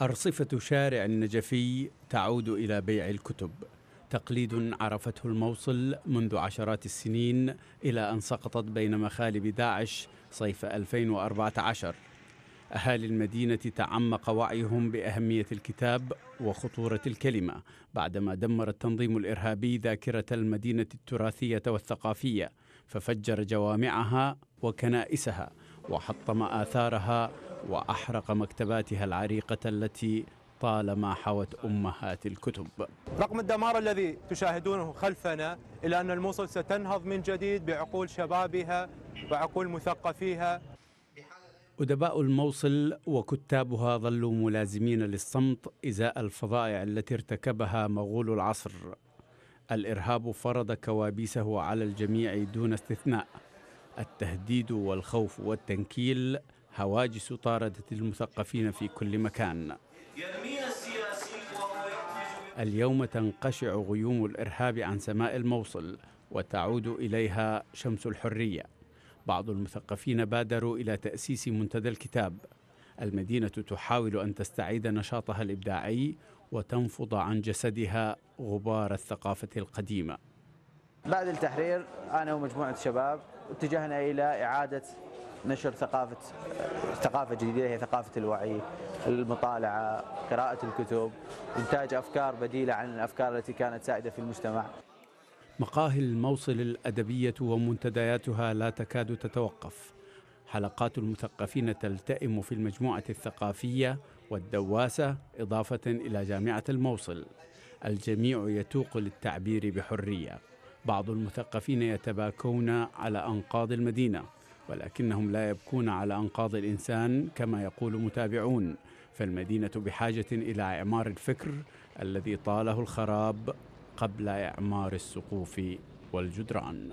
أرصفة شارع النجفي تعود إلى بيع الكتب تقليد عرفته الموصل منذ عشرات السنين إلى أن سقطت بين مخالب داعش صيف 2014 أهالي المدينة تعمق وعيهم بأهمية الكتاب وخطورة الكلمة بعدما دمر التنظيم الإرهابي ذاكرة المدينة التراثية والثقافية ففجر جوامعها وكنائسها وحطم آثارها وأحرق مكتباتها العريقة التي طالما حوت أمهات الكتب رقم الدمار الذي تشاهدونه خلفنا إلى أن الموصل ستنهض من جديد بعقول شبابها وعقول مثقفيها أدباء الموصل وكتابها ظلوا ملازمين للصمت إزاء الفظائع التي ارتكبها مغول العصر الإرهاب فرض كوابيسه على الجميع دون استثناء التهديد والخوف والتنكيل هواجس طاردت المثقفين في كل مكان اليوم تنقشع غيوم الإرهاب عن سماء الموصل وتعود إليها شمس الحرية بعض المثقفين بادروا إلى تأسيس منتدى الكتاب المدينة تحاول أن تستعيد نشاطها الإبداعي وتنفض عن جسدها غبار الثقافة القديمة بعد التحرير أنا ومجموعة شباب اتجهنا إلى إعادة نشر ثقافة ثقافة جديدة هي ثقافة الوعي المطالعة قراءة الكتب إنتاج أفكار بديلة عن الأفكار التي كانت سائدة في المجتمع مقاهي الموصل الأدبية ومنتدياتها لا تكاد تتوقف حلقات المثقفين تلتئم في المجموعة الثقافية والدواسة إضافة إلى جامعة الموصل الجميع يتوق للتعبير بحريه بعض المثقفين يتباكون على أنقاض المدينة ولكنهم لا يبكون على أنقاض الإنسان كما يقول متابعون فالمدينة بحاجة إلى إعمار الفكر الذي طاله الخراب قبل إعمار السقوف والجدران